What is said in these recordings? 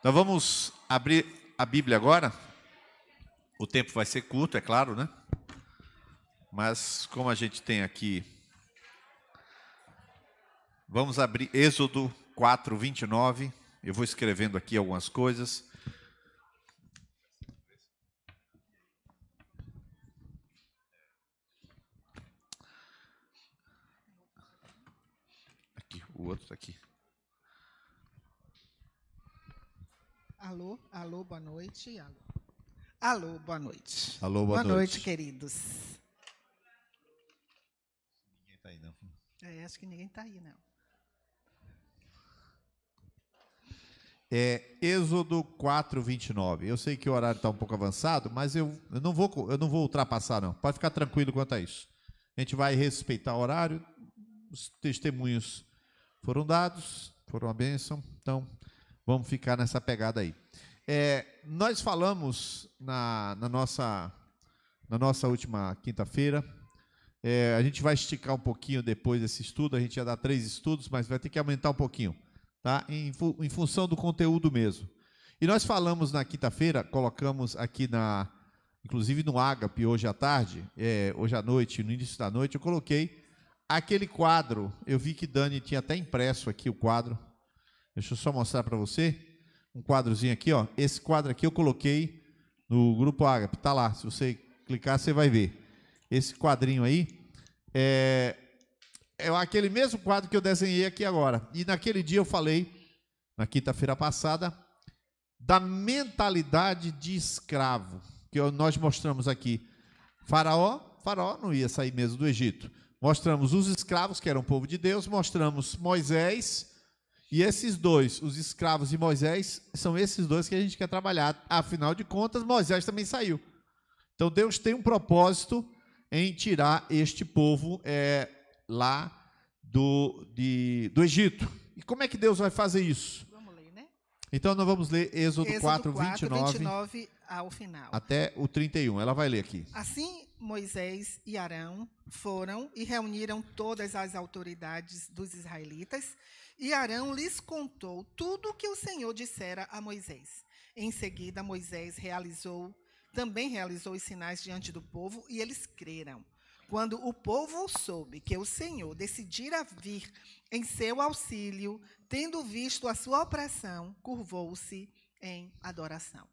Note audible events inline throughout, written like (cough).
Então vamos abrir a Bíblia agora. O tempo vai ser curto, é claro, né? Mas como a gente tem aqui. Vamos abrir Êxodo 4, 29. Eu vou escrevendo aqui algumas coisas. Aqui, o outro está aqui. Alô, alô, boa noite. Alô, alô boa noite. Alô, boa, boa noite. noite queridos. Ninguém está aí, não. É, acho que ninguém está aí, não. É Êxodo 4, 29. Eu sei que o horário está um pouco avançado, mas eu, eu, não vou, eu não vou ultrapassar, não. Pode ficar tranquilo quanto a isso. A gente vai respeitar o horário. Os testemunhos foram dados, foram a bênção. Então, Vamos ficar nessa pegada aí. É, nós falamos na, na, nossa, na nossa última quinta-feira. É, a gente vai esticar um pouquinho depois desse estudo. A gente ia dar três estudos, mas vai ter que aumentar um pouquinho, tá? Em, em função do conteúdo mesmo. E nós falamos na quinta-feira, colocamos aqui na, inclusive no Agape hoje à tarde, é, hoje à noite, no início da noite, eu coloquei aquele quadro. Eu vi que Dani tinha até impresso aqui o quadro Deixa eu só mostrar para você um quadrozinho aqui, ó. Esse quadro aqui eu coloquei no grupo Agape, tá lá. Se você clicar, você vai ver. Esse quadrinho aí é, é aquele mesmo quadro que eu desenhei aqui agora. E naquele dia eu falei, na quinta-feira passada, da mentalidade de escravo que nós mostramos aqui. Faraó, Faraó não ia sair mesmo do Egito. Mostramos os escravos, que eram o povo de Deus, mostramos Moisés e esses dois, os escravos e Moisés, são esses dois que a gente quer trabalhar. Afinal de contas, Moisés também saiu. Então Deus tem um propósito em tirar este povo é, lá do, de, do Egito. E como é que Deus vai fazer isso? Vamos ler, né? Então nós vamos ler Êxodo, Êxodo 4, 4 29, 29 ao final. Até o 31. Ela vai ler aqui. Assim Moisés e Arão foram e reuniram todas as autoridades dos israelitas e Arão lhes contou tudo o que o Senhor dissera a Moisés. Em seguida, Moisés realizou, também realizou os sinais diante do povo, e eles creram. Quando o povo soube que o Senhor decidira vir em seu auxílio, tendo visto a sua opressão, curvou-se em adoração.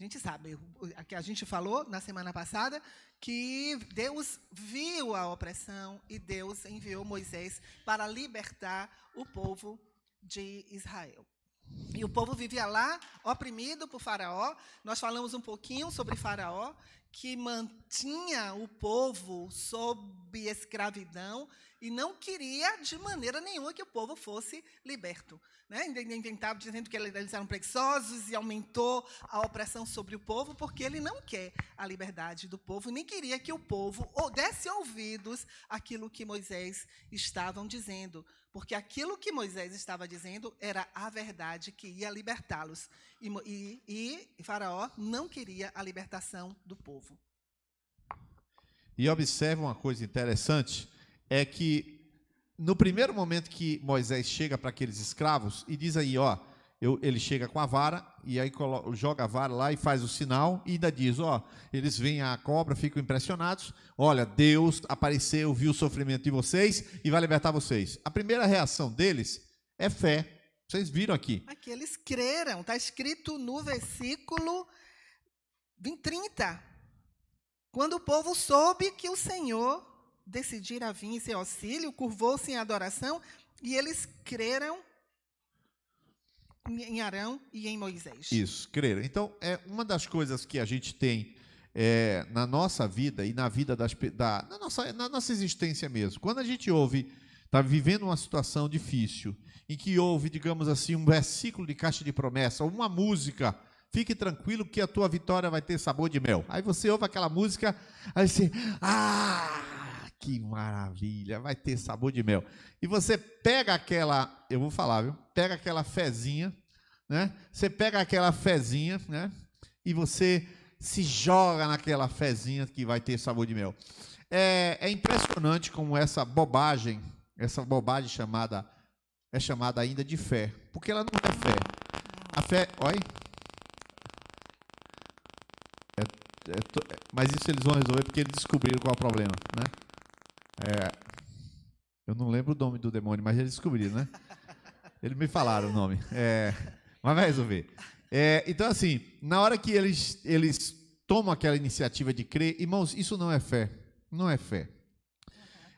A gente sabe, que a gente falou na semana passada, que Deus viu a opressão e Deus enviou Moisés para libertar o povo de Israel. E o povo vivia lá, oprimido por Faraó. Nós falamos um pouquinho sobre Faraó, que mantinha o povo sob escravidão e não queria de maneira nenhuma que o povo fosse liberto. Né? Inventava dizendo que eles eram preguiçosos e aumentou a opressão sobre o povo, porque ele não quer a liberdade do povo, nem queria que o povo desse ouvidos àquilo que Moisés estavam dizendo. Porque aquilo que Moisés estava dizendo era a verdade que ia libertá-los. E, e, e Faraó não queria a libertação do povo. E observe uma coisa interessante: é que no primeiro momento que Moisés chega para aqueles escravos e diz aí, ó, eu, ele chega com a vara e aí coloca, joga a vara lá e faz o sinal e ainda diz, ó, eles veem a cobra, ficam impressionados. Olha, Deus apareceu, viu o sofrimento de vocês e vai libertar vocês. A primeira reação deles é fé. Vocês viram aqui? Aqui eles creram, está escrito no versículo 30. Quando o povo soube que o Senhor decidira vir em seu auxílio, curvou-se em adoração e eles creram em Arão e em Moisés. Isso, creram. Então, é uma das coisas que a gente tem é, na nossa vida e na vida das da, na, nossa, na nossa existência mesmo. Quando a gente ouve, está vivendo uma situação difícil, em que houve, digamos assim, um versículo de caixa de promessa, uma música, fique tranquilo que a tua vitória vai ter sabor de mel. Aí você ouve aquela música, aí você, ah, que maravilha, vai ter sabor de mel. E você pega aquela, eu vou falar, viu? Pega aquela fezinha, né? Você pega aquela fezinha, né? E você se joga naquela fezinha que vai ter sabor de mel. É, é impressionante como essa bobagem, essa bobagem chamada é chamada ainda de fé, porque ela não é fé. A fé, olha, é, é, é, mas isso eles vão resolver porque eles descobriram qual é o problema, né? É, eu não lembro o nome do demônio, mas já descobri, né? (laughs) Eles me falaram o nome. É, mas vai resolver. É, então, assim, na hora que eles, eles tomam aquela iniciativa de crer, irmãos, isso não é fé. Não é fé.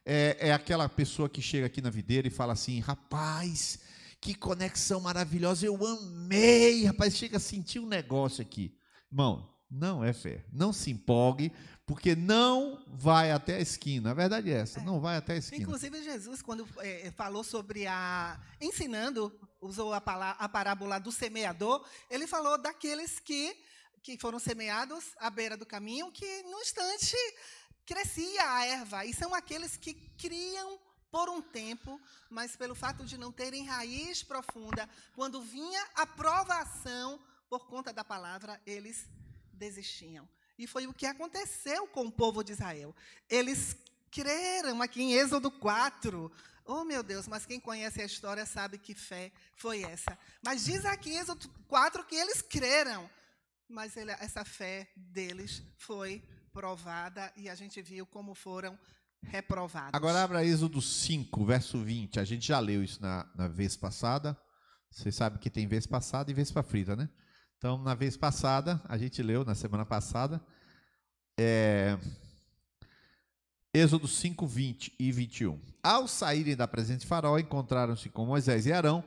É, é aquela pessoa que chega aqui na videira e fala assim: rapaz, que conexão maravilhosa, eu amei. Rapaz, chega a sentir um negócio aqui. Irmão, não é fé. Não se empolgue, porque não vai até a esquina. A verdade é essa, é. não vai até a esquina. Inclusive, Jesus, quando é, é falou sobre a. ensinando, usou a, palavra, a parábola do semeador, ele falou daqueles que, que foram semeados à beira do caminho, que no instante crescia a erva, e são aqueles que criam por um tempo, mas pelo fato de não terem raiz profunda, quando vinha a provação por conta da palavra, eles desistiam. E foi o que aconteceu com o povo de Israel. Eles creram aqui em Êxodo 4. Oh, meu Deus, mas quem conhece a história sabe que fé foi essa. Mas diz aqui em Êxodo 4 que eles creram. Mas ele, essa fé deles foi provada e a gente viu como foram reprovados. Agora abra Êxodo 5, verso 20. A gente já leu isso na, na vez passada. Você sabe que tem vez passada e vez para frita, né? Então, na vez passada, a gente leu na semana passada, é, Êxodo 5, 20 e 21. Ao saírem da presença de Faraó, encontraram-se com Moisés e Arão,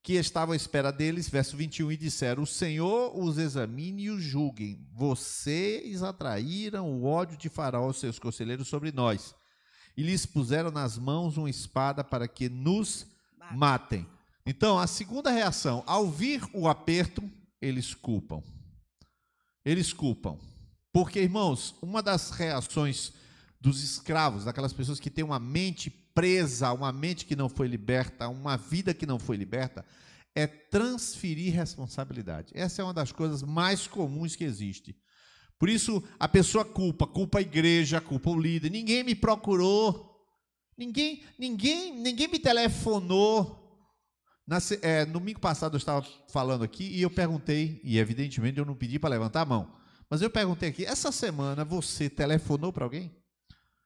que estavam à espera deles, verso 21, e disseram: O Senhor os examine e os julguem. Vocês atraíram o ódio de Faraó, seus conselheiros, sobre nós, e lhes puseram nas mãos uma espada para que nos matem. Então, a segunda reação, ao vir o aperto, eles culpam. Eles culpam. Porque, irmãos, uma das reações dos escravos, daquelas pessoas que têm uma mente presa, uma mente que não foi liberta, uma vida que não foi liberta, é transferir responsabilidade. Essa é uma das coisas mais comuns que existe. Por isso, a pessoa culpa, culpa a igreja, culpa o líder. Ninguém me procurou, ninguém, ninguém, ninguém me telefonou. Na, é, domingo passado eu estava falando aqui e eu perguntei, e evidentemente eu não pedi para levantar a mão, mas eu perguntei aqui: essa semana você telefonou para alguém?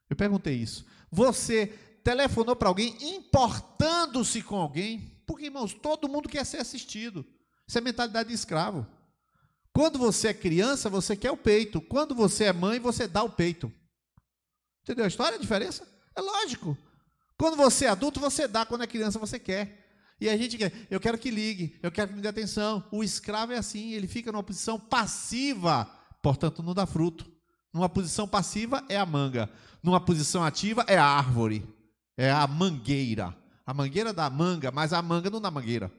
Eu perguntei isso. Você telefonou para alguém importando-se com alguém? Porque, irmãos, todo mundo quer ser assistido. Isso é mentalidade de escravo. Quando você é criança, você quer o peito. Quando você é mãe, você dá o peito. Entendeu a história, a diferença? É lógico. Quando você é adulto, você dá. Quando é criança, você quer. E a gente quer, eu quero que ligue, eu quero que me dê atenção. O escravo é assim, ele fica numa posição passiva, portanto não dá fruto. Numa posição passiva é a manga, numa posição ativa é a árvore, é a mangueira. A mangueira dá manga, mas a manga não dá mangueira.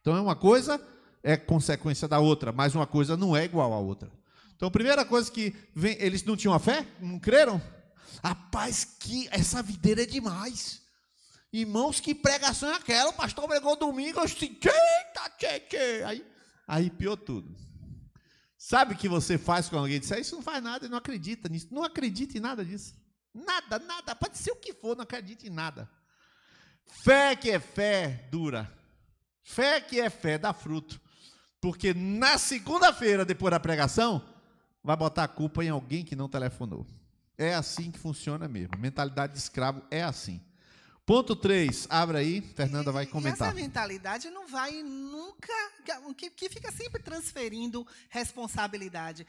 Então é uma coisa é consequência da outra, mas uma coisa não é igual à outra. Então a primeira coisa que vem, eles não tinham a fé, não creram? Rapaz, que essa videira é demais. Irmãos, que pregação é aquela? O pastor pregou domingo, eu disse, eita, tchê, tchê. Aí arrepiou tudo. Sabe o que você faz com alguém? Diz, ah, isso não faz nada, não acredita nisso. Não acredita em nada disso. Nada, nada. Pode ser o que for, não acredita em nada. Fé que é fé, dura. Fé que é fé, dá fruto. Porque na segunda-feira, depois da pregação, vai botar a culpa em alguém que não telefonou. É assim que funciona mesmo. Mentalidade de escravo é assim. Ponto 3, abra aí, Fernanda vai comentar. E essa mentalidade não vai nunca, que, que fica sempre transferindo responsabilidade,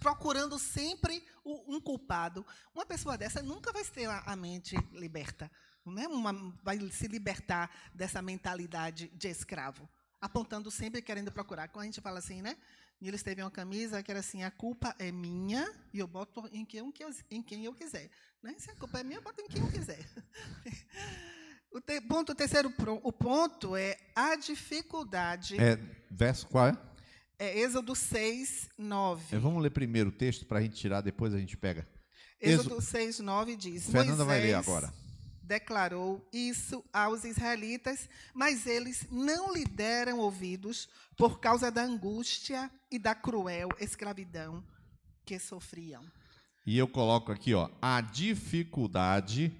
procurando sempre o, um culpado. Uma pessoa dessa nunca vai ter a, a mente liberta, né? Uma, vai se libertar dessa mentalidade de escravo, apontando sempre e querendo procurar. Quando a gente fala assim, né? E eles teve uma camisa que era assim: a culpa é minha e eu boto em quem eu, em quem eu quiser. Né? Se a culpa é minha, eu boto em quem eu quiser. (laughs) O te, ponto, o terceiro o ponto é a dificuldade. É, verso qual é? É Êxodo 6, 9. É, vamos ler primeiro o texto para a gente tirar, depois a gente pega. Êxodo, Êxodo 6, 9 diz. Fernanda Moisés, vai ler agora declarou isso aos israelitas, mas eles não lhe deram ouvidos por causa da angústia e da cruel escravidão que sofriam. E eu coloco aqui, ó, a dificuldade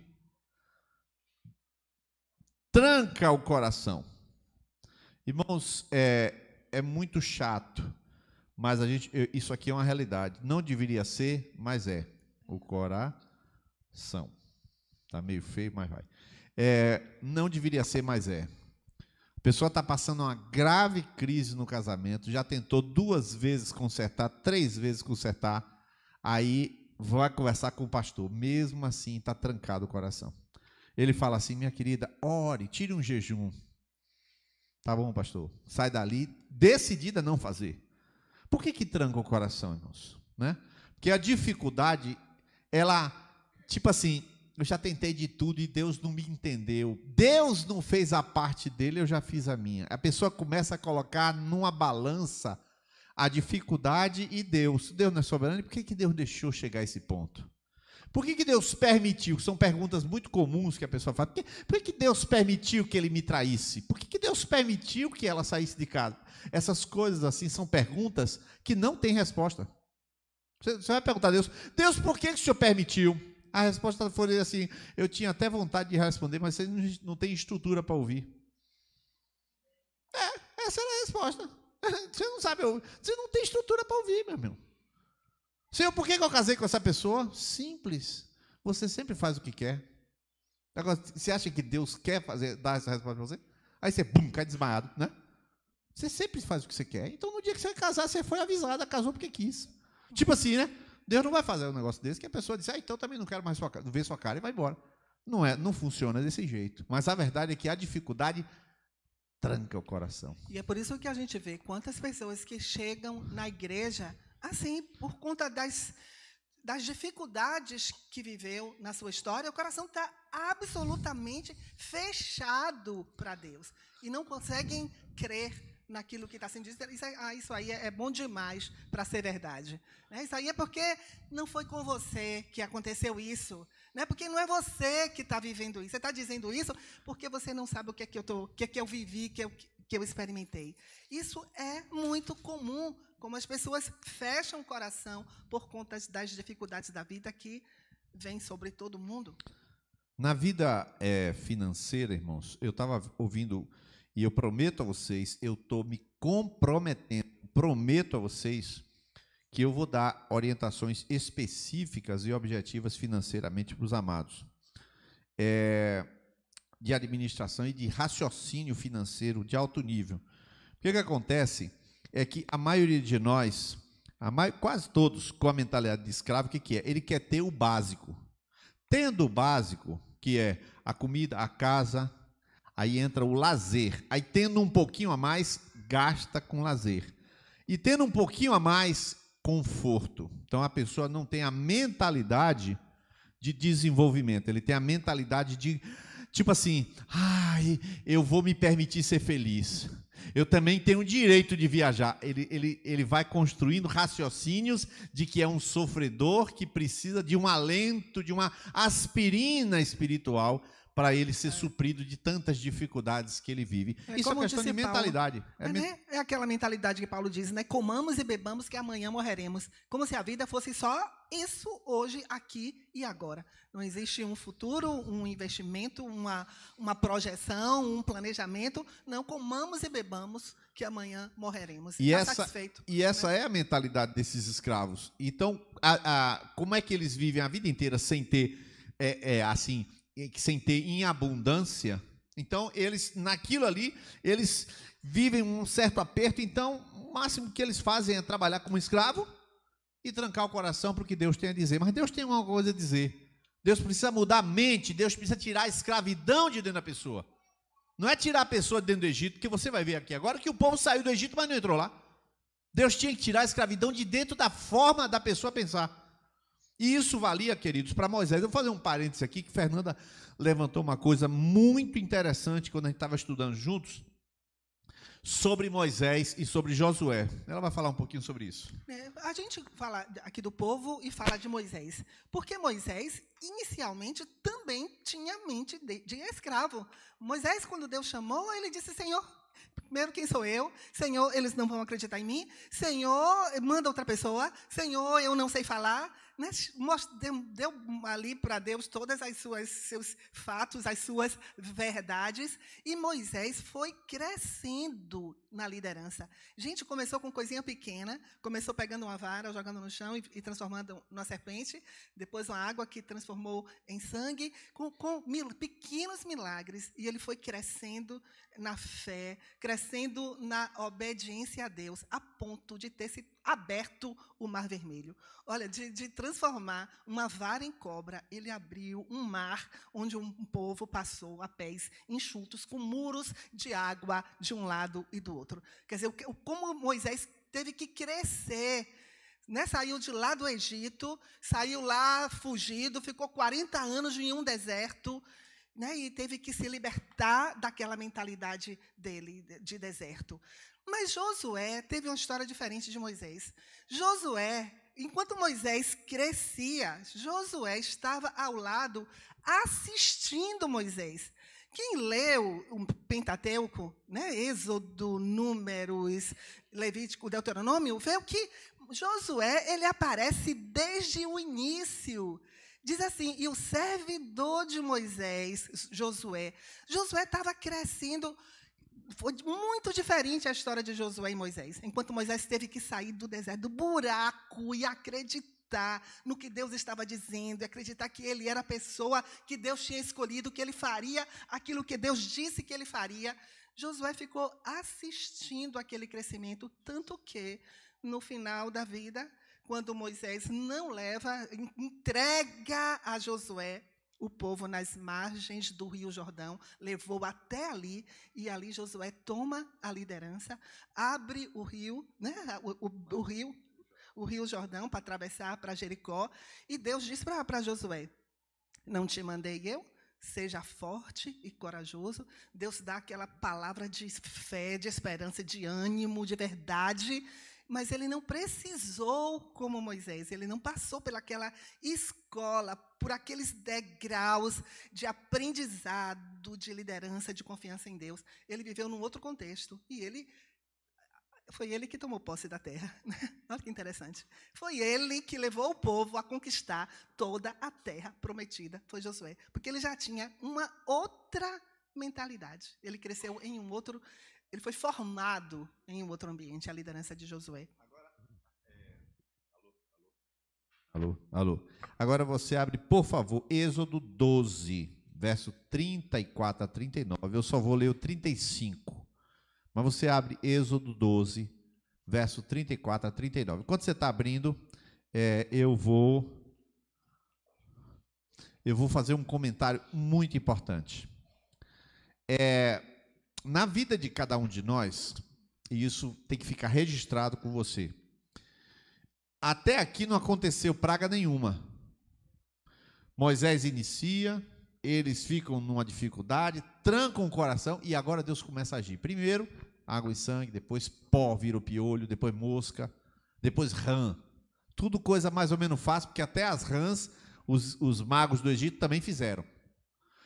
tranca o coração. Irmãos, é, é muito chato, mas a gente, isso aqui é uma realidade. Não deveria ser, mas é. O coração. Está meio feio, mas vai. É, não deveria ser, mas é. A pessoa está passando uma grave crise no casamento, já tentou duas vezes consertar, três vezes consertar, aí vai conversar com o pastor. Mesmo assim, está trancado o coração. Ele fala assim: minha querida, ore, tire um jejum. Tá bom, pastor? Sai dali, decidida a não fazer. Por que, que tranca o coração, irmãos? Né? Porque a dificuldade, ela, tipo assim, eu já tentei de tudo e Deus não me entendeu. Deus não fez a parte dele, eu já fiz a minha. A pessoa começa a colocar numa balança a dificuldade e Deus. Deus não é soberano, por que, que Deus deixou chegar a esse ponto? Por que, que Deus permitiu? São perguntas muito comuns que a pessoa faz. Por que, por que Deus permitiu que ele me traísse? Por que, que Deus permitiu que ela saísse de casa? Essas coisas assim são perguntas que não têm resposta. Você, você vai perguntar a Deus: Deus, por que, que o senhor permitiu? A resposta foi assim: eu tinha até vontade de responder, mas você não tem estrutura para ouvir. É, essa era a resposta. (laughs) Você não sabe ouvir. Você não tem estrutura para ouvir, meu irmão. Senhor, por que eu casei com essa pessoa? Simples. Você sempre faz o que quer. Agora, você acha que Deus quer fazer, dar essa resposta para você? Aí você, bum, cai desmaiado, né? Você sempre faz o que você quer. Então, no dia que você casar, você foi avisada, casou porque quis. Tipo assim, né? Deus não vai fazer um negócio desse que a pessoa diz, ah, então também não quero mais sua, ver sua cara e vai embora. Não é, não funciona desse jeito. Mas a verdade é que a dificuldade tranca o coração. E é por isso que a gente vê quantas pessoas que chegam na igreja assim, por conta das, das dificuldades que viveu na sua história, o coração está absolutamente fechado para Deus e não conseguem crer naquilo que está sendo dito. Isso, ah, isso aí é, é bom demais para ser verdade. Né? Isso aí é porque não foi com você que aconteceu isso. Né? Porque não é você que está vivendo isso. Você está dizendo isso porque você não sabe o que é que eu, tô, o que é que eu vivi, o que, é, que eu experimentei. Isso é muito comum, como as pessoas fecham o coração por conta das dificuldades da vida que vem sobre todo mundo. Na vida é, financeira, irmãos, eu estava ouvindo e eu prometo a vocês, eu estou me comprometendo, prometo a vocês que eu vou dar orientações específicas e objetivas financeiramente para os amados. É, de administração e de raciocínio financeiro de alto nível. O que, que acontece é que a maioria de nós, quase todos, com a mentalidade de escravo, o que, que é? Ele quer ter o básico. Tendo o básico, que é a comida, a casa, Aí entra o lazer. Aí tendo um pouquinho a mais, gasta com lazer. E tendo um pouquinho a mais, conforto. Então a pessoa não tem a mentalidade de desenvolvimento, ele tem a mentalidade de tipo assim: "Ai, eu vou me permitir ser feliz". Eu também tenho o direito de viajar. Ele, ele, ele vai construindo raciocínios de que é um sofredor que precisa de um alento, de uma aspirina espiritual para ele ser é. suprido de tantas dificuldades que ele vive. É, Isso é questão de mentalidade. Paulo, é, é né? é aquela mentalidade que Paulo diz, né? Comamos e bebamos que amanhã morreremos. Como se a vida fosse só isso hoje, aqui e agora. Não existe um futuro, um investimento, uma, uma projeção, um planejamento. Não comamos e bebamos que amanhã morreremos. E tá essa, e né? essa é a mentalidade desses escravos. Então, a, a, como é que eles vivem a vida inteira sem ter, é, é assim, sem ter em abundância. Então, eles, naquilo ali, eles vivem um certo aperto. Então, o máximo que eles fazem é trabalhar como escravo e trancar o coração para o que Deus tem a dizer. Mas Deus tem uma coisa a dizer. Deus precisa mudar a mente, Deus precisa tirar a escravidão de dentro da pessoa. Não é tirar a pessoa de dentro do Egito, que você vai ver aqui agora que o povo saiu do Egito, mas não entrou lá. Deus tinha que tirar a escravidão de dentro da forma da pessoa pensar. E isso valia, queridos, para Moisés. Eu vou fazer um parênteses aqui, que Fernanda levantou uma coisa muito interessante quando a gente estava estudando juntos sobre Moisés e sobre Josué. Ela vai falar um pouquinho sobre isso. É, a gente fala aqui do povo e fala de Moisés, porque Moisés inicialmente também tinha mente de, de escravo. Moisés, quando Deus chamou, ele disse: Senhor, Primeiro, quem sou eu? Senhor, eles não vão acreditar em mim. Senhor, manda outra pessoa. Senhor, eu não sei falar né, deu ali para Deus todas as suas seus fatos, as suas verdades, e Moisés foi crescendo na liderança. Gente, começou com coisinha pequena, começou pegando uma vara, jogando no chão e, e transformando numa serpente, depois uma água que transformou em sangue, com, com mil, pequenos milagres, e ele foi crescendo na fé, crescendo na obediência a Deus, a ponto de ter se aberto o Mar Vermelho. Olha, de, de, transformar uma vara em cobra, ele abriu um mar onde um povo passou a pés enxutos, com muros de água de um lado e do outro. Quer dizer, como Moisés teve que crescer. Né? Saiu de lá do Egito, saiu lá fugido, ficou 40 anos em um deserto, né? E teve que se libertar daquela mentalidade dele, de deserto. Mas Josué teve uma história diferente de Moisés. Josué, enquanto Moisés crescia, Josué estava ao lado assistindo Moisés. Quem leu o Pentateuco, né, Êxodo, Números, Levítico, Deuteronômio, vê que Josué ele aparece desde o início. Diz assim: e o servidor de Moisés, Josué, Josué estava crescendo. Foi muito diferente a história de Josué e Moisés. Enquanto Moisés teve que sair do deserto, do buraco, e acreditar no que Deus estava dizendo, e acreditar que ele era a pessoa que Deus tinha escolhido, que ele faria aquilo que Deus disse que ele faria. Josué ficou assistindo aquele crescimento, tanto que, no final da vida, quando Moisés não leva, entrega a Josué o povo nas margens do Rio Jordão, levou até ali, e ali Josué toma a liderança, abre o rio, né, o, o, o rio, o rio Jordão para atravessar para Jericó, e Deus diz para Josué: Não te mandei eu? Seja forte e corajoso. Deus dá aquela palavra de fé, de esperança, de ânimo, de verdade mas ele não precisou como Moisés, ele não passou pelaquela escola, por aqueles degraus de aprendizado, de liderança, de confiança em Deus. Ele viveu num outro contexto e ele foi ele que tomou posse da terra. Né? (laughs) Olha que interessante. Foi ele que levou o povo a conquistar toda a terra prometida, foi Josué, porque ele já tinha uma outra mentalidade. Ele cresceu em um outro ele foi formado em um outro ambiente, a liderança de Josué. É, alô, alô. alô, Agora você abre, por favor, Êxodo 12, verso 34 a 39. Eu só vou ler o 35. Mas você abre Êxodo 12, verso 34 a 39. Enquanto você está abrindo, é, eu vou eu vou fazer um comentário muito importante. É, na vida de cada um de nós, e isso tem que ficar registrado com você, até aqui não aconteceu praga nenhuma. Moisés inicia, eles ficam numa dificuldade, trancam o coração e agora Deus começa a agir. Primeiro, água e sangue, depois pó vira o piolho, depois mosca, depois rã. Tudo coisa mais ou menos fácil, porque até as rãs os, os magos do Egito também fizeram.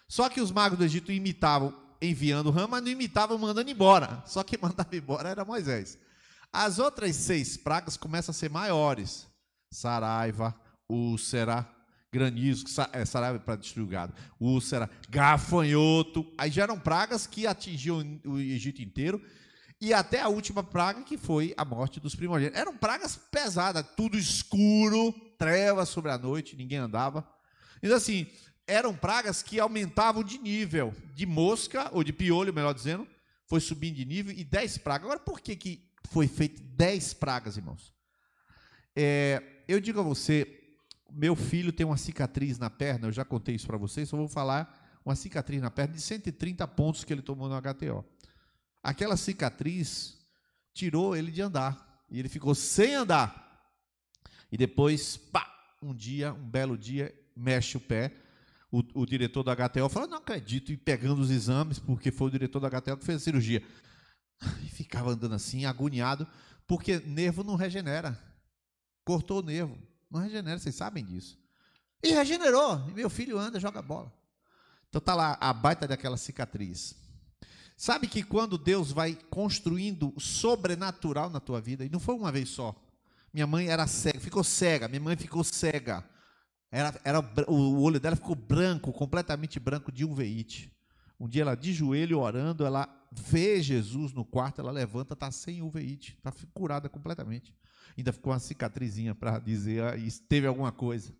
Só que os magos do Egito imitavam enviando rã, mas não imitava mandando embora. Só que (laughs) mandava embora era Moisés. As outras seis pragas começam a ser maiores: saraiva, úlcera, granizo, é, saraiva para destruir o gado, úlcera, gafanhoto. Aí já eram pragas que atingiam o Egito inteiro. E até a última praga, que foi a morte dos primogênitos. Eram pragas pesadas, tudo escuro, trevas sobre a noite, ninguém andava. Então, assim, eram pragas que aumentavam de nível, de mosca, ou de piolho, melhor dizendo, foi subindo de nível e 10 pragas. Agora, por que, que foi feito 10 pragas, irmãos? É, eu digo a você, meu filho tem uma cicatriz na perna, eu já contei isso para vocês, só vou falar uma cicatriz na perna de 130 pontos que ele tomou no HTO. Aquela cicatriz tirou ele de andar, e ele ficou sem andar. E depois, pá, um dia, um belo dia, mexe o pé, o, o, diretor da HTO falou, não acredito, e pegando os exames, porque foi o diretor da HTO que fez a cirurgia. E ficava andando assim, agoniado, porque nervo não regenera. Cortou o nervo. Não regenera, vocês sabem disso. E regenerou. E meu filho anda, joga bola. Então tá lá a baita daquela cicatriz. Sabe que quando Deus vai construindo sobrenatural na tua vida, e não foi uma vez só. Minha mãe era cega, ficou cega, minha mãe ficou cega. Era, era, o olho dela ficou branco, completamente branco de uveíte. Um dia ela de joelho orando, ela vê Jesus no quarto, ela levanta, está sem uveite está curada completamente. Ainda ficou uma cicatrizinha para dizer ah, teve alguma coisa.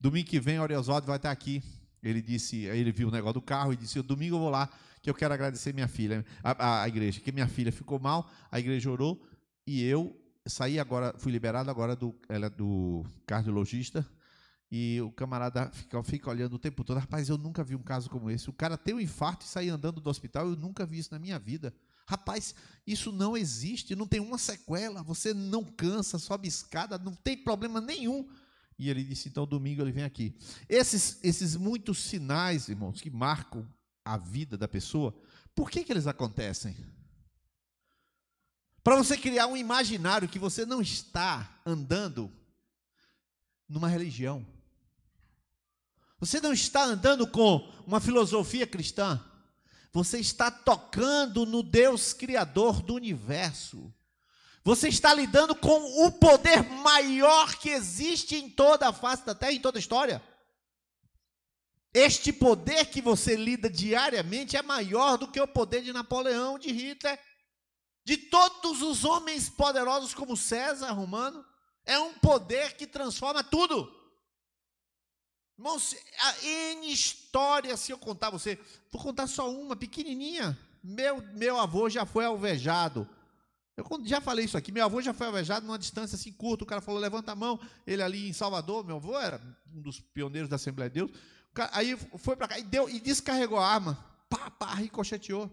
Domingo que vem, Oriosvaldo vai estar tá aqui. Ele disse, ele viu o negócio do carro e disse: Domingo eu vou lá, que eu quero agradecer minha filha, a, a, a igreja, que minha filha ficou mal, a igreja orou e eu saí agora, fui liberado agora do, ela, é do cardiologista e o camarada fica, fica, olhando o tempo todo. Rapaz, eu nunca vi um caso como esse. O cara tem um infarto e sai andando do hospital. Eu nunca vi isso na minha vida. Rapaz, isso não existe. Não tem uma sequela. Você não cansa, sobe escada, não tem problema nenhum. E ele disse: então domingo ele vem aqui. Esses, esses muitos sinais, irmãos, que marcam a vida da pessoa, por que, que eles acontecem? Para você criar um imaginário que você não está andando numa religião. Você não está andando com uma filosofia cristã. Você está tocando no Deus Criador do universo. Você está lidando com o poder maior que existe em toda a face da terra, em toda a história. Este poder que você lida diariamente é maior do que o poder de Napoleão, de Hitler, de todos os homens poderosos como César, Romano. É um poder que transforma tudo. Irmãos, a N história, se eu contar você, vou contar só uma, pequenininha. Meu, meu avô já foi alvejado. Eu já falei isso aqui, meu avô já foi alvejado numa distância assim curta, o cara falou, levanta a mão, ele ali em Salvador, meu avô era um dos pioneiros da Assembleia de Deus, cara, aí foi para cá e deu, e descarregou a arma, pá, pá, ricocheteou.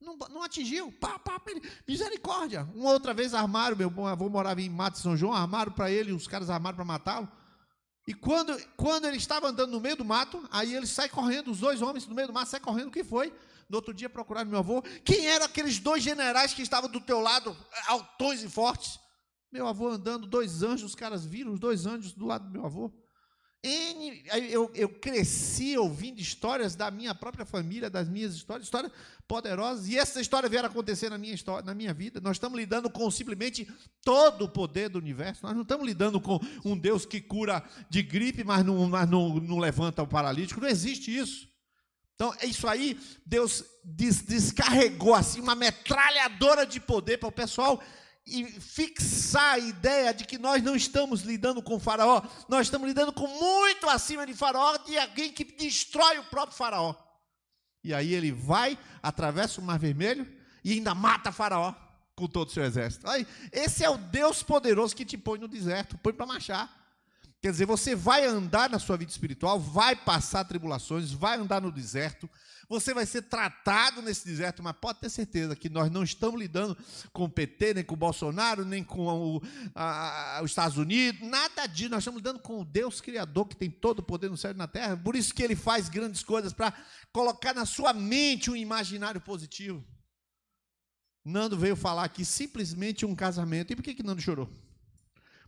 Não, não atingiu, pá, pá, misericórdia. Uma outra vez armaram, meu avô morava em Mato São João, armaram para ele, os caras armaram para matá-lo. E quando, quando ele estava andando no meio do mato, aí ele sai correndo, os dois homens no meio do mato sai correndo, o que foi? No outro dia procuraram meu avô. Quem eram aqueles dois generais que estavam do teu lado, eh, altões e fortes? Meu avô andando, dois anjos, os caras viram os dois anjos do lado do meu avô. N, eu, eu cresci ouvindo histórias da minha própria família, das minhas histórias, histórias poderosas, e essa história vieram acontecer na minha, história, na minha vida. Nós estamos lidando com simplesmente todo o poder do universo. Nós não estamos lidando com um Deus que cura de gripe, mas não, mas não, não levanta o paralítico. Não existe isso. Então, é isso aí. Deus des, descarregou assim uma metralhadora de poder para o pessoal e fixar a ideia de que nós não estamos lidando com Faraó, nós estamos lidando com muito acima de Faraó, de alguém que destrói o próprio Faraó. E aí ele vai, atravessa o Mar Vermelho e ainda mata Faraó com todo o seu exército. Aí, esse é o Deus poderoso que te põe no deserto, põe para marchar. Quer dizer, você vai andar na sua vida espiritual, vai passar tribulações, vai andar no deserto, você vai ser tratado nesse deserto, mas pode ter certeza que nós não estamos lidando com o PT, nem com o Bolsonaro, nem com o, a, os Estados Unidos, nada disso. Nós estamos lidando com o Deus Criador que tem todo o poder no céu e na terra. Por isso que ele faz grandes coisas para colocar na sua mente um imaginário positivo. Nando veio falar aqui simplesmente um casamento. E por que, que Nando chorou?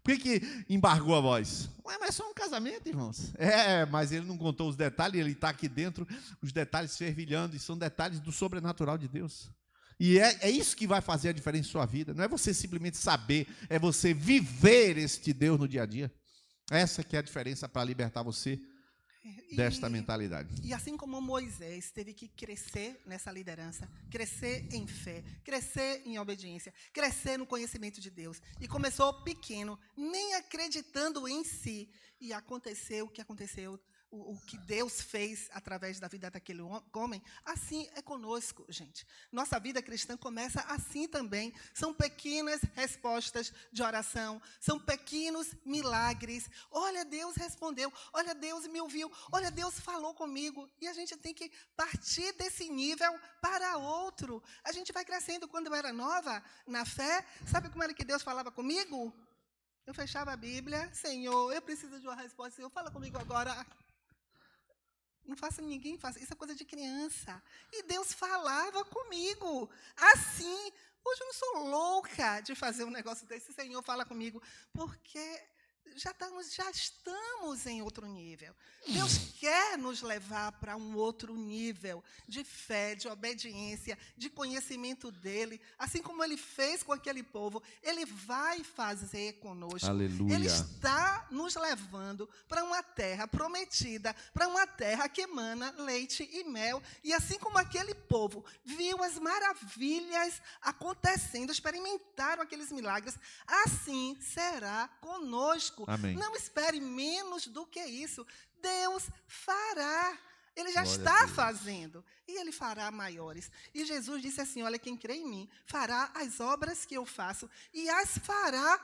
Por que, que embargou a voz? Ué, mas é só um casamento, irmãos. É, mas ele não contou os detalhes, ele está aqui dentro, os detalhes fervilhando, e são detalhes do sobrenatural de Deus. E é, é isso que vai fazer a diferença em sua vida. Não é você simplesmente saber, é você viver este Deus no dia a dia. Essa que é a diferença para libertar você desta e, mentalidade. E assim como Moisés teve que crescer nessa liderança, crescer em fé, crescer em obediência, crescer no conhecimento de Deus, e começou pequeno, nem acreditando em si, e aconteceu o que aconteceu o, o que Deus fez através da vida daquele homem, assim é conosco, gente. Nossa vida cristã começa assim também. São pequenas respostas de oração, são pequenos milagres. Olha, Deus respondeu, olha, Deus me ouviu, olha, Deus falou comigo. E a gente tem que partir desse nível para outro. A gente vai crescendo. Quando eu era nova, na fé, sabe como era que Deus falava comigo? Eu fechava a Bíblia, Senhor, eu preciso de uma resposta, Senhor, fala comigo agora. Não faça ninguém faça. Isso é coisa de criança. E Deus falava comigo assim. Hoje eu não sou louca de fazer um negócio desse. O Senhor fala comigo. Porque já, estamos, já estamos em outro nível. Deus hum. quer nos levar para um outro nível de fé, de obediência, de conhecimento dele, assim como ele fez com aquele povo, ele vai fazer conosco. Aleluia. Ele está nos levando para uma terra prometida, para uma terra que emana leite e mel. E assim como aquele povo viu as maravilhas acontecendo, experimentaram aqueles milagres, assim será conosco conosco. Amém. Não espere menos do que isso. Deus fará. Ele já Glória está fazendo. E ele fará maiores. E Jesus disse assim: Olha, quem crê em mim fará as obras que eu faço e as fará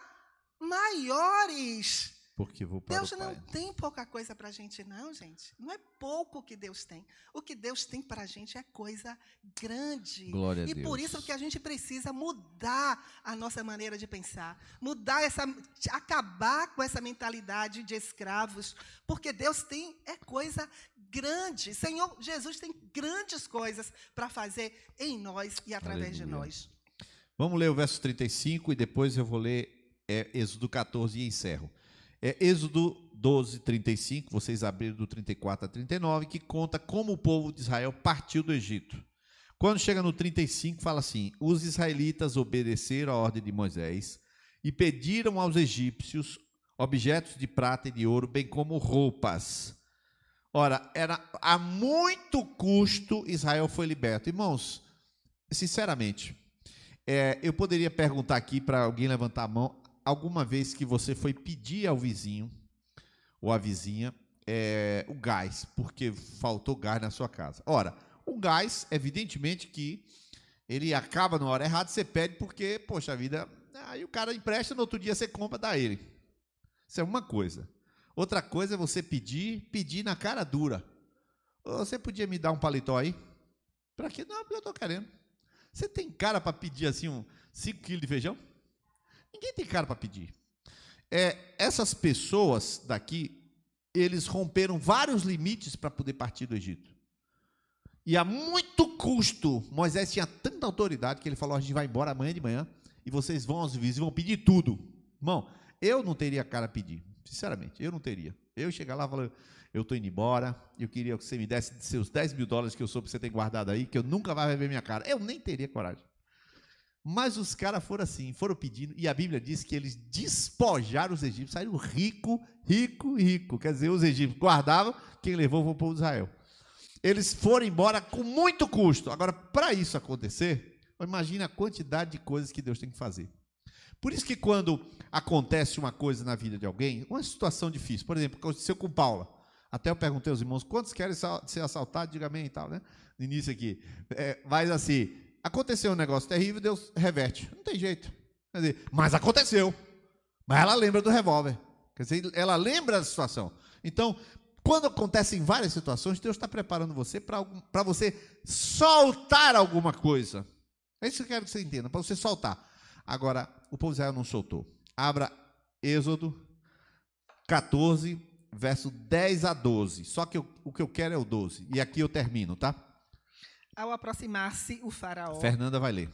maiores porque vou para Deus não tem pouca coisa para a gente, não, gente. Não é pouco que Deus tem. O que Deus tem para a gente é coisa grande. Glória e a Deus. por isso que a gente precisa mudar a nossa maneira de pensar, mudar essa, acabar com essa mentalidade de escravos, porque Deus tem é coisa grande. Senhor Jesus tem grandes coisas para fazer em nós e através Aleluia. de nós. Vamos ler o verso 35 e depois eu vou ler é, Êxodo 14 e encerro. É Êxodo 12, 35, vocês abriram do 34 a 39, que conta como o povo de Israel partiu do Egito. Quando chega no 35, fala assim: Os israelitas obedeceram a ordem de Moisés e pediram aos egípcios objetos de prata e de ouro, bem como roupas. Ora, era a muito custo Israel foi liberto. Irmãos, sinceramente, é, eu poderia perguntar aqui para alguém levantar a mão alguma vez que você foi pedir ao vizinho ou à vizinha é, o gás, porque faltou gás na sua casa. Ora, o gás, evidentemente que ele acaba na hora errada, você pede porque, poxa vida, aí o cara empresta, no outro dia você compra, dá ele. Isso é uma coisa. Outra coisa é você pedir, pedir na cara dura. Você podia me dar um paletó aí? Para quê? Não, eu tô querendo. Você tem cara para pedir assim um 5 quilos de feijão? Ninguém tem cara para pedir. É, essas pessoas daqui, eles romperam vários limites para poder partir do Egito. E a muito custo, Moisés tinha tanta autoridade que ele falou: a gente vai embora amanhã de manhã e vocês vão aos vizinhos e vão pedir tudo. Irmão, eu não teria cara a pedir, sinceramente, eu não teria. Eu chegar lá e falar: eu estou indo embora, eu queria que você me desse seus 10 mil dólares que eu soube que você tem guardado aí, que eu nunca vai ver minha cara. Eu nem teria coragem. Mas os caras foram assim, foram pedindo, e a Bíblia diz que eles despojaram os egípcios, saíram rico, rico, rico. Quer dizer, os egípcios guardavam, quem levou foi o povo de Israel. Eles foram embora com muito custo. Agora, para isso acontecer, imagina a quantidade de coisas que Deus tem que fazer. Por isso que quando acontece uma coisa na vida de alguém, uma situação difícil, por exemplo, aconteceu com Paula. Até eu perguntei aos irmãos, quantos querem ser assaltados? Diga amém e tal, né? No início aqui. É, mas assim, aconteceu um negócio terrível, Deus reverte. Não tem jeito. Quer dizer, mas aconteceu. Mas ela lembra do revólver. Quer dizer, ela lembra da situação. Então, quando acontecem várias situações, Deus está preparando você para você soltar alguma coisa. É isso que eu quero que você entenda, para você soltar. Agora, o povo de Israel não soltou. Abra Êxodo 14, verso 10 a 12. Só que eu, o que eu quero é o 12. E aqui eu termino, tá? Ao aproximar-se o faraó. Fernanda vai ler.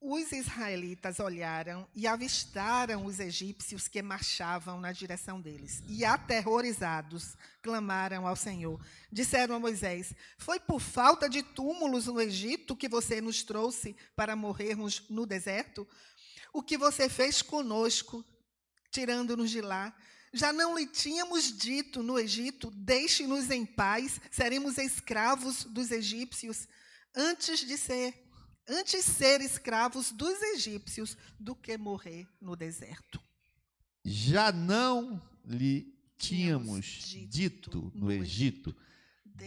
Os israelitas olharam e avistaram os egípcios que marchavam na direção deles. E, aterrorizados, clamaram ao Senhor. Disseram a Moisés: Foi por falta de túmulos no Egito que você nos trouxe para morrermos no deserto? O que você fez conosco, tirando-nos de lá? Já não lhe tínhamos dito no Egito: Deixe-nos em paz, seremos escravos dos egípcios antes de ser, antes ser escravos dos egípcios do que morrer no deserto. Já não lhe tínhamos dito no Egito: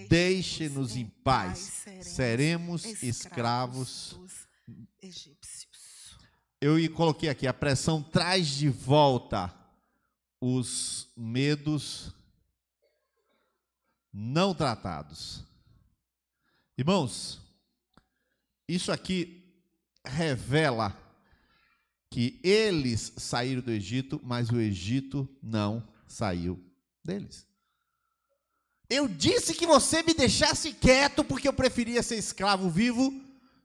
deixe-nos em paz, seremos escravos dos egípcios. Eu coloquei aqui: a pressão traz de volta os medos não tratados. Irmãos, isso aqui revela que eles saíram do Egito, mas o Egito não saiu deles. Eu disse que você me deixasse quieto porque eu preferia ser escravo vivo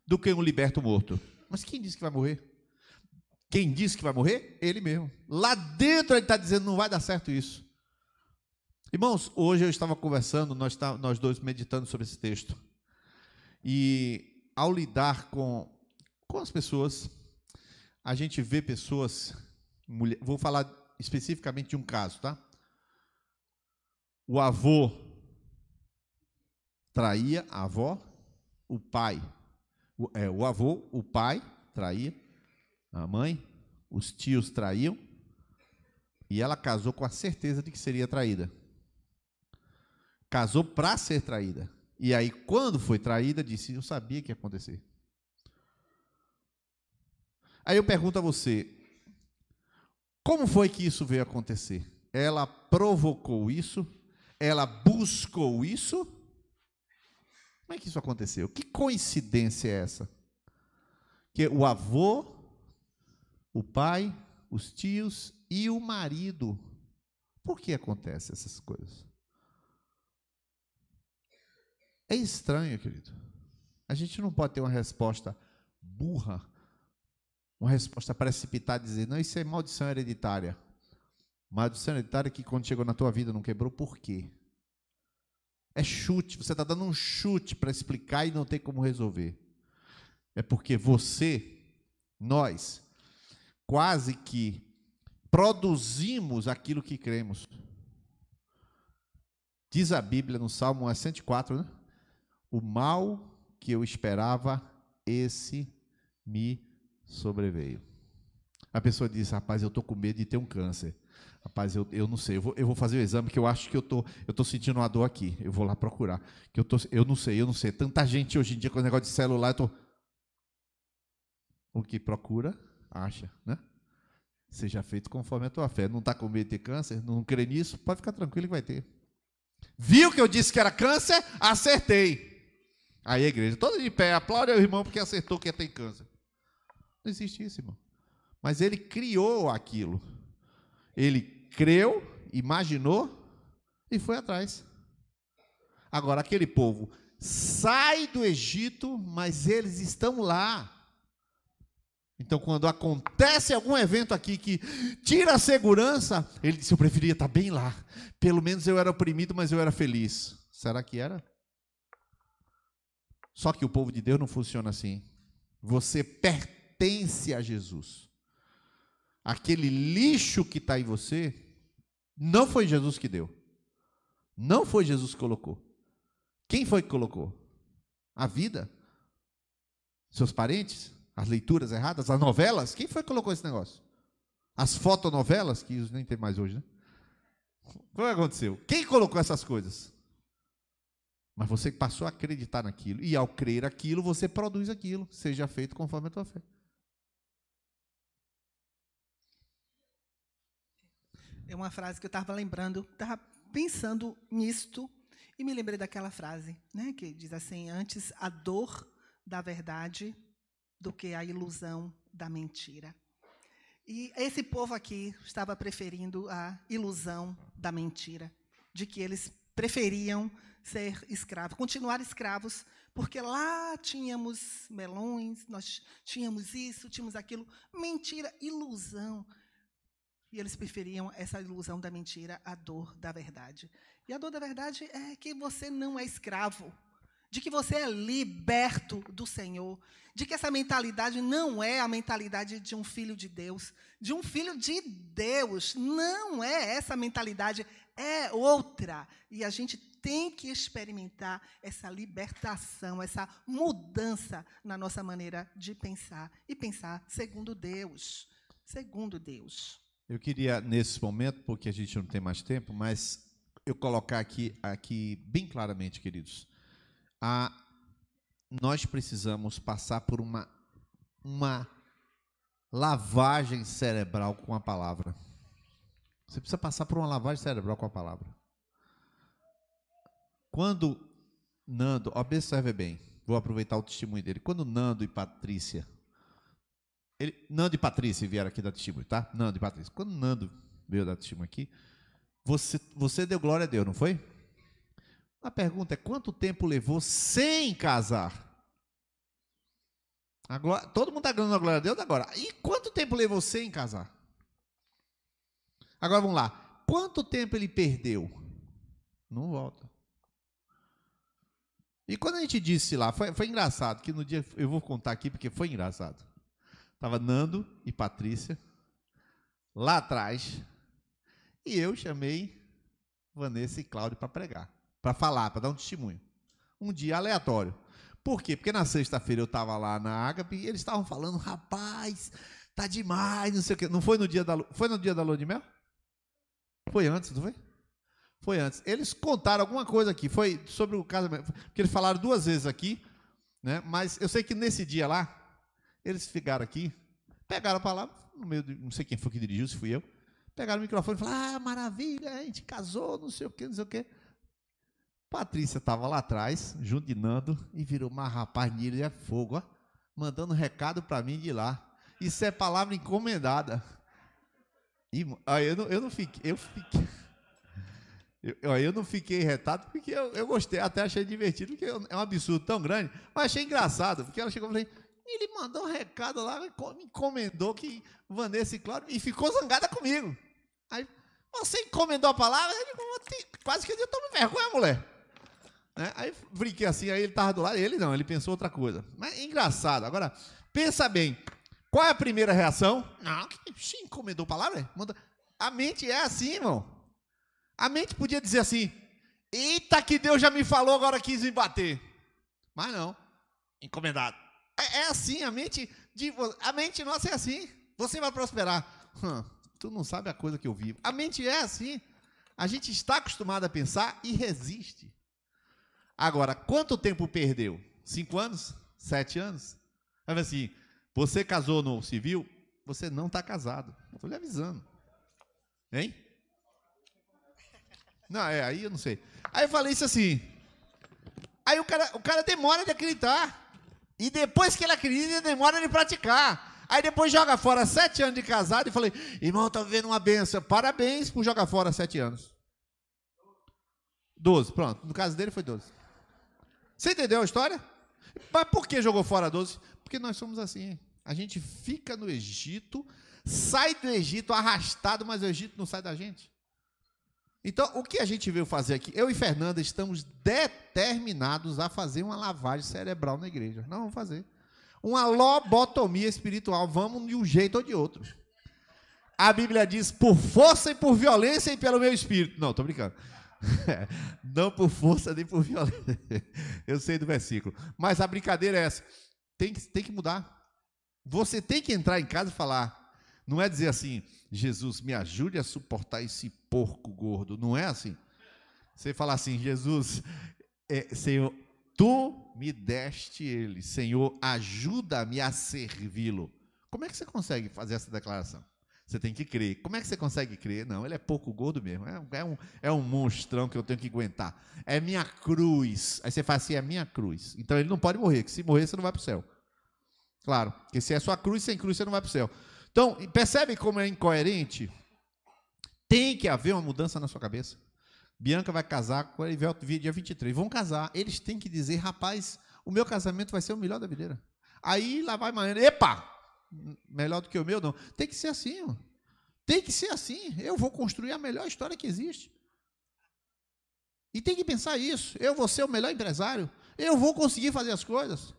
do que um liberto morto. Mas quem disse que vai morrer? Quem disse que vai morrer? Ele mesmo. Lá dentro ele está dizendo: não vai dar certo isso. Irmãos, hoje eu estava conversando, nós, tá, nós dois meditando sobre esse texto. E ao lidar com, com as pessoas, a gente vê pessoas. Mulher, vou falar especificamente de um caso, tá? O avô traía a avó, o pai, o, é, o avô, o pai traía, a mãe, os tios traíam, e ela casou com a certeza de que seria traída. Casou para ser traída. E aí, quando foi traída, disse: Eu sabia que ia acontecer. Aí eu pergunto a você: como foi que isso veio acontecer? Ela provocou isso? Ela buscou isso? Como é que isso aconteceu? Que coincidência é essa? Que o avô, o pai, os tios e o marido. Por que acontecem essas coisas? É estranho, querido. A gente não pode ter uma resposta burra, uma resposta precipitada, dizer, não, isso é maldição hereditária. Maldição hereditária que quando chegou na tua vida não quebrou, por quê? É chute, você está dando um chute para explicar e não tem como resolver. É porque você, nós, quase que produzimos aquilo que cremos. Diz a Bíblia no Salmo 104, né? O mal que eu esperava, esse me sobreveio. A pessoa diz: rapaz, eu estou com medo de ter um câncer. Rapaz, eu, eu não sei, eu vou, eu vou fazer o exame que eu acho que eu tô, eu tô sentindo uma dor aqui. Eu vou lá procurar. Que eu, tô, eu não sei, eu não sei. Tanta gente hoje em dia com o negócio de celular, eu tô... O que procura, acha, né? Seja feito conforme a tua fé. Não está com medo de ter câncer? Não crê nisso? Pode ficar tranquilo que vai ter. Viu que eu disse que era câncer? Acertei. Aí a igreja, toda de pé, aplaude ao irmão porque acertou que tem câncer. Não existe isso, irmão. Mas ele criou aquilo. Ele creu, imaginou e foi atrás. Agora, aquele povo sai do Egito, mas eles estão lá. Então, quando acontece algum evento aqui que tira a segurança, ele disse: Eu preferia estar bem lá. Pelo menos eu era oprimido, mas eu era feliz. Será que era? Só que o povo de Deus não funciona assim. Você pertence a Jesus. Aquele lixo que está em você, não foi Jesus que deu. Não foi Jesus que colocou. Quem foi que colocou? A vida? Seus parentes? As leituras erradas? As novelas? Quem foi que colocou esse negócio? As fotonovelas, que nem tem mais hoje, né? O que aconteceu? Quem colocou essas coisas? Mas você passou a acreditar naquilo. E ao crer aquilo, você produz aquilo. Seja feito conforme a tua fé. É uma frase que eu estava lembrando, estava pensando nisto e me lembrei daquela frase, né, que diz assim: antes a dor da verdade do que a ilusão da mentira. E esse povo aqui estava preferindo a ilusão da mentira, de que eles preferiam ser escravo, continuar escravos, porque lá tínhamos melões, nós tínhamos isso, tínhamos aquilo. Mentira, ilusão. E eles preferiam essa ilusão da mentira à dor da verdade. E a dor da verdade é que você não é escravo, de que você é liberto do Senhor, de que essa mentalidade não é a mentalidade de um filho de Deus, de um filho de Deus. Não é essa mentalidade, é outra. E a gente tem que experimentar essa libertação, essa mudança na nossa maneira de pensar e pensar segundo Deus, segundo Deus. Eu queria nesse momento, porque a gente não tem mais tempo, mas eu colocar aqui aqui bem claramente, queridos, a nós precisamos passar por uma uma lavagem cerebral com a palavra. Você precisa passar por uma lavagem cerebral com a palavra. Quando Nando, observe bem, vou aproveitar o testemunho dele. Quando Nando e Patrícia. Ele, Nando e Patrícia vieram aqui dar testemunho, tá? Nando e Patrícia. Quando Nando veio dar testemunho aqui, você, você deu glória a Deus, não foi? A pergunta é: quanto tempo levou sem casar? todo mundo está dando a glória a Deus agora. E quanto tempo levou sem casar? Agora vamos lá. Quanto tempo ele perdeu? Não volta. E quando a gente disse lá, foi, foi engraçado, que no dia, eu vou contar aqui porque foi engraçado. Tava Nando e Patrícia lá atrás, e eu chamei Vanessa e Cláudio para pregar, para falar, para dar um testemunho. Um dia aleatório. Por quê? Porque na sexta-feira eu estava lá na Ágape e eles estavam falando, rapaz, tá demais, não sei o quê. Não foi no dia da, foi no dia da lua de mel? Foi antes, não foi? Foi antes. Eles contaram alguma coisa aqui, foi sobre o casamento, porque eles falaram duas vezes aqui, né? Mas eu sei que nesse dia lá, eles ficaram aqui, pegaram a palavra, no meio de, não sei quem foi que dirigiu, se fui eu, pegaram o microfone e falaram: "Ah, maravilha, a gente casou, não sei o quê, não sei o quê". Patrícia estava lá atrás, junto de Nando, e virou uma rapaz nele é fogo, ó, mandando recado para mim de lá. Isso é palavra encomendada. E, eu não, eu não fiquei, eu fiquei eu, eu não fiquei retado porque eu, eu gostei, até achei divertido, porque é um absurdo tão grande, mas achei engraçado, porque ela chegou e falei, assim, ele mandou um recado lá, me encomendou que Vanessa e Cláudio, e ficou zangada comigo. Aí, você encomendou a palavra? Ele, quase que eu me vergonha, mulher. Né? Aí brinquei assim, aí ele tava do lado, ele não, ele pensou outra coisa. Mas é engraçado. Agora, pensa bem, qual é a primeira reação? Não, que encomendou a palavra? Manda... A mente é assim, irmão. A mente podia dizer assim: eita, que Deus já me falou, agora quis me bater. Mas não, encomendado. É, é assim, a mente, de, a mente nossa é assim. Você vai prosperar. Hum, tu não sabe a coisa que eu vivo. A mente é assim. A gente está acostumado a pensar e resiste. Agora, quanto tempo perdeu? Cinco anos? Sete anos? Sabe assim, você casou no civil? Você não está casado. Estou lhe avisando. Hein? Não, é, aí eu não sei. Aí eu falei isso assim. Aí o cara, o cara demora de acreditar. E depois que ele acredita, demora de praticar. Aí depois joga fora sete anos de casado e falei, irmão, tá vendo uma benção. Parabéns por jogar fora sete anos. Doze, pronto. No caso dele foi doze. Você entendeu a história? Mas por que jogou fora doze? Porque nós somos assim. A gente fica no Egito, sai do Egito arrastado, mas o Egito não sai da gente. Então, o que a gente veio fazer aqui? Eu e Fernanda estamos determinados a fazer uma lavagem cerebral na igreja. Não vamos fazer. Uma lobotomia espiritual. Vamos de um jeito ou de outro. A Bíblia diz: por força e por violência e pelo meu espírito. Não, estou brincando. (laughs) Não por força nem por violência. Eu sei do versículo. Mas a brincadeira é essa. Tem que, tem que mudar. Você tem que entrar em casa e falar: não é dizer assim, Jesus, me ajude a suportar esse porco gordo. Não é assim. Você fala assim, Jesus, é, Senhor, tu me deste ele. Senhor, ajuda-me a servi-lo. Como é que você consegue fazer essa declaração? Você tem que crer. Como é que você consegue crer? Não, ele é pouco gordo mesmo. É, é, um, é um monstrão que eu tenho que aguentar. É minha cruz. Aí você fala assim: é minha cruz. Então ele não pode morrer, que se morrer você não vai para o céu. Claro, porque se é sua cruz, sem cruz você não vai para o céu. Então, percebe como é incoerente? Tem que haver uma mudança na sua cabeça. Bianca vai casar com ele dia 23. Vão casar. Eles têm que dizer, rapaz, o meu casamento vai ser o melhor da videira. Aí lá vai Mariana, epa! Melhor do que o meu, não. Tem que ser assim, ó. Tem que ser assim. Eu vou construir a melhor história que existe. E tem que pensar isso. Eu vou ser o melhor empresário. Eu vou conseguir fazer as coisas.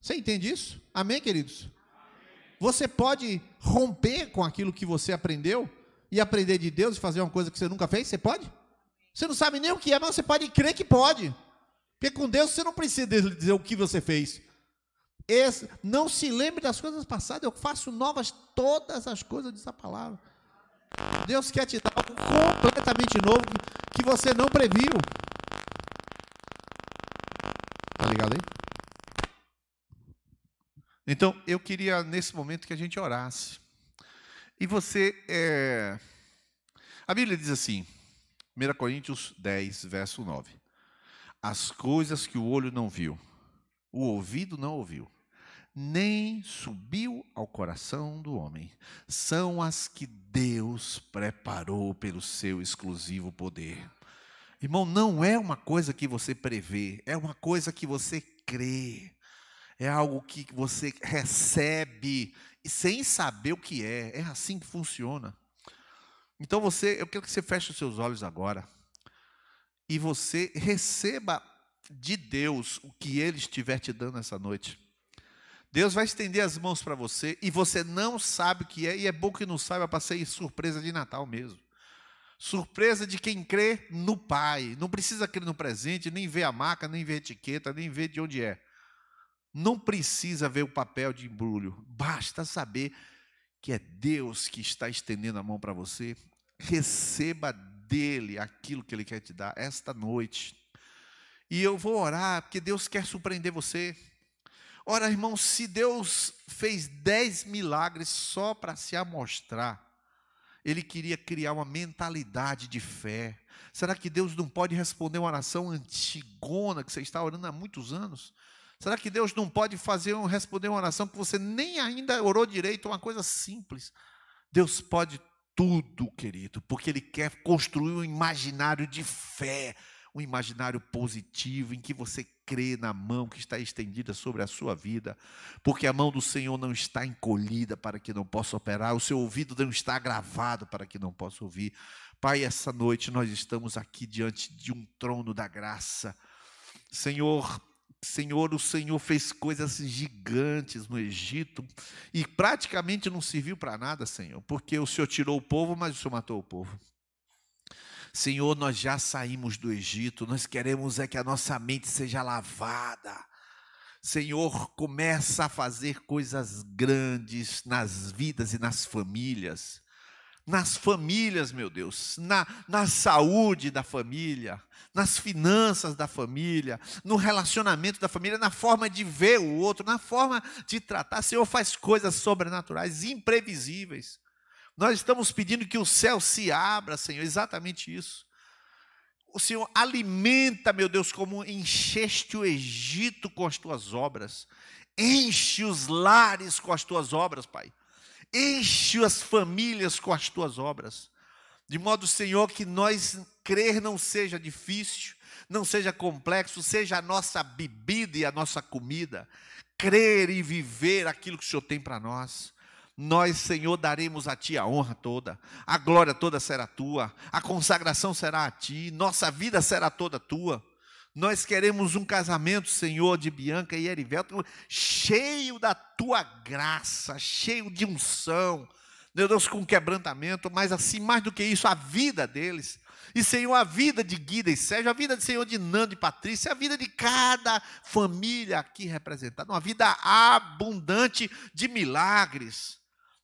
Você entende isso? Amém, queridos? Você pode romper com aquilo que você aprendeu e aprender de Deus e fazer uma coisa que você nunca fez? Você pode? Você não sabe nem o que é, mas você pode crer que pode. Porque com Deus você não precisa dizer o que você fez. Esse, não se lembre das coisas passadas, eu faço novas todas as coisas, dessa palavra. Deus quer te dar algo completamente novo que você não previu. Tá ligado aí? Então, eu queria nesse momento que a gente orasse. E você. É... A Bíblia diz assim, 1 Coríntios 10, verso 9: As coisas que o olho não viu, o ouvido não ouviu, nem subiu ao coração do homem, são as que Deus preparou pelo seu exclusivo poder. Irmão, não é uma coisa que você prevê, é uma coisa que você crê é algo que você recebe sem saber o que é. É assim que funciona. Então você, eu quero que você feche os seus olhos agora e você receba de Deus o que ele estiver te dando essa noite. Deus vai estender as mãos para você e você não sabe o que é, e é bom que não saiba para ser surpresa de Natal mesmo. Surpresa de quem crê no Pai. Não precisa crer no presente, nem ver a marca, nem ver a etiqueta, nem ver de onde é. Não precisa ver o papel de embrulho, basta saber que é Deus que está estendendo a mão para você. Receba dele aquilo que ele quer te dar esta noite. E eu vou orar, porque Deus quer surpreender você. Ora, irmão, se Deus fez dez milagres só para se amostrar, ele queria criar uma mentalidade de fé. Será que Deus não pode responder uma oração antigona que você está orando há muitos anos? Será que Deus não pode fazer um, responder uma oração que você nem ainda orou direito, uma coisa simples? Deus pode tudo, querido, porque Ele quer construir um imaginário de fé, um imaginário positivo em que você crê na mão que está estendida sobre a sua vida, porque a mão do Senhor não está encolhida para que não possa operar, o seu ouvido não está agravado para que não possa ouvir. Pai, essa noite nós estamos aqui diante de um trono da graça. Senhor, Senhor, o Senhor fez coisas gigantes no Egito e praticamente não serviu para nada, Senhor, porque o Senhor tirou o povo, mas o Senhor matou o povo. Senhor, nós já saímos do Egito, nós queremos é que a nossa mente seja lavada. Senhor, começa a fazer coisas grandes nas vidas e nas famílias nas famílias, meu Deus, na, na saúde da família, nas finanças da família, no relacionamento da família, na forma de ver o outro, na forma de tratar. Senhor, faz coisas sobrenaturais, imprevisíveis. Nós estamos pedindo que o céu se abra, Senhor, exatamente isso. O Senhor alimenta, meu Deus, como encheste o Egito com as tuas obras. Enche os lares com as tuas obras, Pai enche as famílias com as tuas obras. De modo, Senhor, que nós crer não seja difícil, não seja complexo, seja a nossa bebida e a nossa comida. Crer e viver aquilo que o Senhor tem para nós. Nós, Senhor, daremos a Ti a honra toda, a glória toda será Tua, a consagração será a Ti, nossa vida será toda Tua. Nós queremos um casamento, Senhor, de Bianca e Erivelto, cheio da tua graça, cheio de unção. Meu Deus, com quebrantamento, mas assim, mais do que isso, a vida deles. E, Senhor, a vida de Guida e Sérgio, a vida de Senhor de Nando e Patrícia, a vida de cada família aqui representada. Uma vida abundante de milagres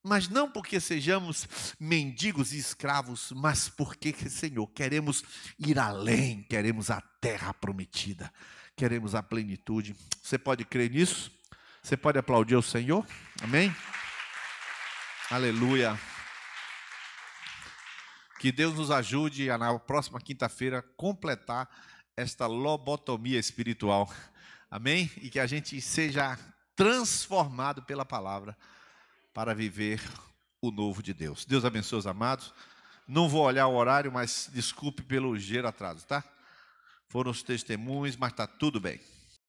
mas não porque sejamos mendigos e escravos, mas porque, Senhor, queremos ir além, queremos a terra prometida, queremos a plenitude. Você pode crer nisso? Você pode aplaudir o Senhor? Amém? Aleluia. Que Deus nos ajude a, na próxima quinta-feira, completar esta lobotomia espiritual. Amém? E que a gente seja transformado pela palavra para viver o novo de Deus. Deus abençoe os amados. Não vou olhar o horário, mas desculpe pelo ligeiro atraso, tá? Foram os testemunhos, mas está tudo bem.